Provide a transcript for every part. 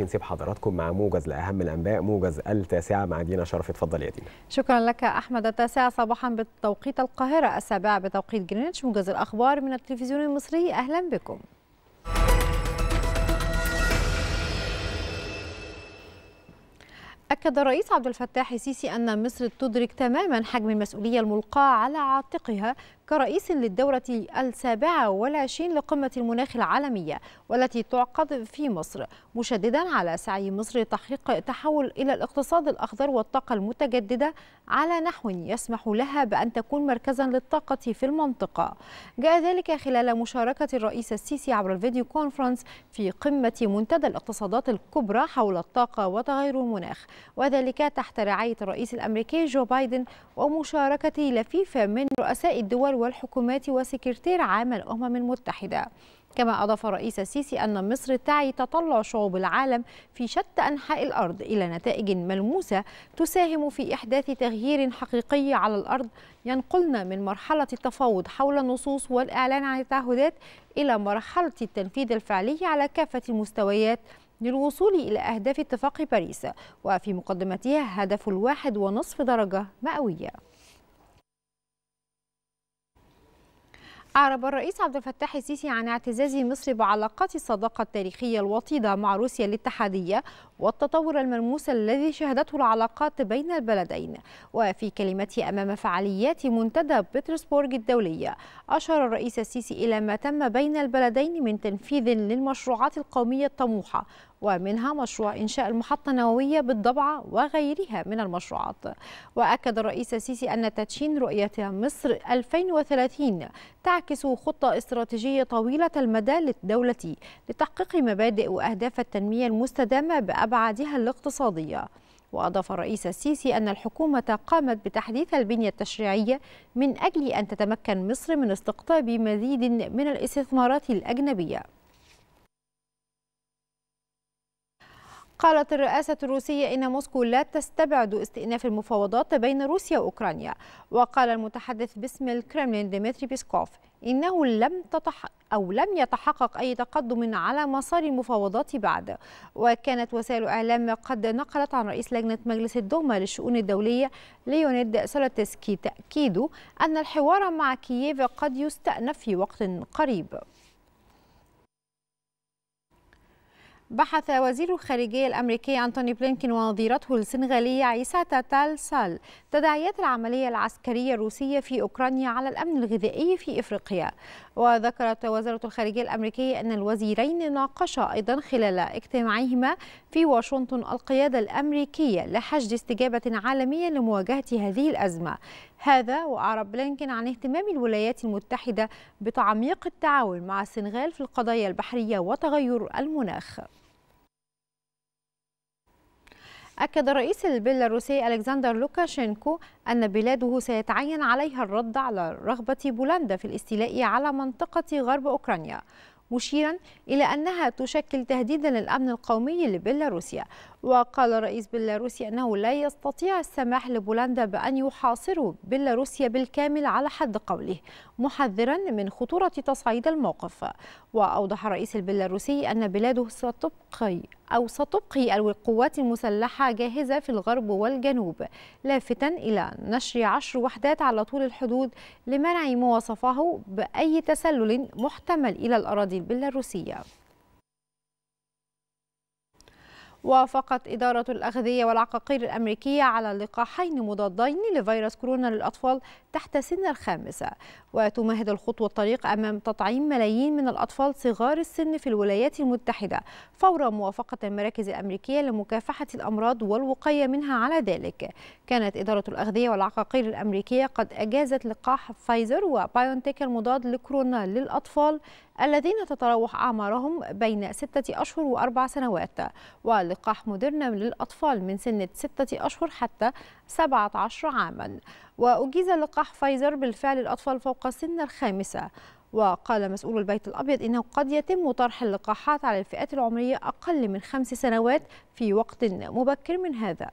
نسيب حضراتكم مع موجز لأهم الأنباء موجز التاسعة مع دينا شرف اتفضل يا دينا شكرا لك أحمد التاسعة صباحا بتوقيت القاهرة السابعة بتوقيت جرينتش موجز الأخبار من التلفزيون المصري أهلا بكم أكد الرئيس عبد الفتاح السيسي أن مصر تدرك تماما حجم المسؤولية الملقاة على عاتقها كرئيس للدورة السابعة والعشرين لقمة المناخ العالمية والتي تعقد في مصر مشددا على سعي مصر لتحقيق تحول إلى الاقتصاد الأخضر والطاقة المتجددة على نحو يسمح لها بأن تكون مركزا للطاقة في المنطقة جاء ذلك خلال مشاركة الرئيس السيسي عبر الفيديو كونفرنس في قمة منتدى الاقتصادات الكبرى حول الطاقة وتغير المناخ وذلك تحت رعاية الرئيس الأمريكي جو بايدن ومشاركة لفيفة من رؤساء الدول الدول والحكومات وسكرتير عام الأمم المتحدة كما أضاف الرئيس السيسي أن مصر تعي تطلع شعوب العالم في شتى أنحاء الأرض إلى نتائج ملموسة تساهم في إحداث تغيير حقيقي على الأرض ينقلنا من مرحلة التفاوض حول النصوص والإعلان عن التعهدات إلى مرحلة التنفيذ الفعلي على كافة المستويات للوصول إلى أهداف اتفاق باريس وفي مقدمتها هدف الواحد ونصف درجة مئوية أعرب الرئيس عبد الفتاح السيسي عن اعتزاز مصر بعلاقات الصداقة التاريخية الوطيدة مع روسيا الاتحادية والتطور الملموس الذي شهدته العلاقات بين البلدين وفي كلمته أمام فعاليات منتدى بيترسبورغ الدولية أشار الرئيس السيسي إلى ما تم بين البلدين من تنفيذ للمشروعات القومية الطموحة ومنها مشروع إنشاء المحطة النووية بالضبعة وغيرها من المشروعات وأكد الرئيس السيسي أن تدشين رؤية مصر 2030 تعكس خطة استراتيجية طويلة المدى للدولة لتحقيق مبادئ وأهداف التنمية المستدامة بأبعادها الاقتصادية وأضاف الرئيس السيسي أن الحكومة قامت بتحديث البنية التشريعية من أجل أن تتمكن مصر من استقطاب مزيد من الاستثمارات الأجنبية قالت الرئاسة الروسية إن موسكو لا تستبعد استئناف المفاوضات بين روسيا وأوكرانيا وقال المتحدث باسم الكرملين ديمتري بيسكوف إنه لم تتح أو لم يتحقق أي تقدم على مسار المفاوضات بعد وكانت وسائل إعلام قد نقلت عن رئيس لجنة مجلس الدوما للشؤون الدولية ليونيد سولاتسكي تأكيده أن الحوار مع كييف قد يستأنف في وقت قريب بحث وزير الخارجية الأمريكي أنتوني بلينكين ونظيرته السنغالية عيسى تاتال سال تداعيات العملية العسكرية الروسية في أوكرانيا على الأمن الغذائي في إفريقيا وذكرت وزارة الخارجية الأمريكية أن الوزيرين ناقشا أيضا خلال اجتماعهما في واشنطن القيادة الأمريكية لحشد استجابة عالمية لمواجهة هذه الأزمة هذا وأعرب بلينكن عن اهتمام الولايات المتحدة بتعميق التعاون مع السنغال في القضايا البحرية وتغير المناخ أكد الرئيس البيلاروسي ألكسندر لوكاشينكو أن بلاده سيتعين عليها الرد على رغبة بولندا في الاستيلاء على منطقة غرب أوكرانيا مشيرا إلى أنها تشكل تهديدا للأمن القومي لبيلاروسيا وقال الرئيس بيلاروسيا أنه لا يستطيع السماح لبولندا بأن يحاصروا بيلاروسيا بالكامل على حد قوله محذرا من خطورة تصعيد الموقف وأوضح الرئيس البيلاروسي أن بلاده ستبقي أو ستبقي القوات المسلحة جاهزة في الغرب والجنوب لافتا إلى نشر عشر وحدات على طول الحدود لمنع ما وصفه بأي تسلل محتمل إلى الأراضي البيلاروسية وافقت إدارة الأغذية والعقاقير الأمريكية على لقاحين مضادين لفيروس كورونا للأطفال تحت سن الخامسة وتمهد الخطوة الطريق أمام تطعيم ملايين من الأطفال صغار السن في الولايات المتحدة فور موافقة المراكز الأمريكية لمكافحة الأمراض والوقاية منها على ذلك كانت إدارة الأغذية والعقاقير الأمريكية قد أجازت لقاح فايزر وبايونتيك المضاد لكورونا للأطفال الذين تتراوح أعمارهم بين ستة أشهر وأربع سنوات ولقاح مدرنا للأطفال من سن ستة أشهر حتى 17 عاما وأجيز لقاح فايزر بالفعل الأطفال فوق سن الخامسة وقال مسؤول البيت الأبيض إنه قد يتم طرح اللقاحات على الفئات العمرية أقل من خمس سنوات في وقت مبكر من هذا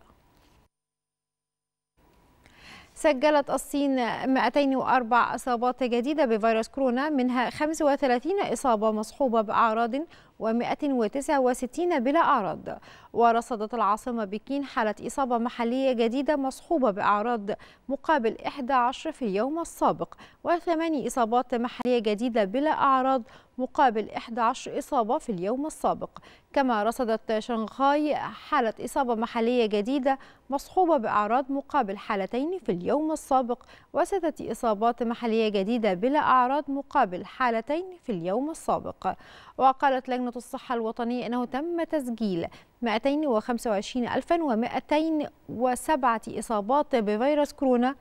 سجلت الصين 204 إصابات جديدة بفيروس كورونا منها 35 إصابة مصحوبة بأعراض و169 بلا أعراض ورصدت العاصمة بكين حالة إصابة محلية جديدة مصحوبة بأعراض مقابل 11 في اليوم السابق وثماني إصابات محلية جديدة بلا أعراض مقابل 11 إصابة في اليوم السابق كما رصدت شنغهاي حالة إصابة محلية جديدة مصحوبة بأعراض مقابل حالتين في اليوم السابق وستة إصابات محلية جديدة بلا أعراض مقابل حالتين في اليوم السابق وقالت لجنة الصحة الوطنية أنه تم تسجيل 225207 إصابات بفيروس كورونا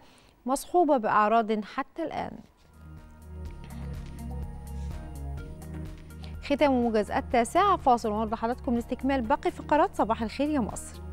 مصحوبة بأعراض حتى الآن ختام موجز التاسع فاصل ونرضى حضراتكم لاستكمال باقي فقرات صباح الخير يا مصر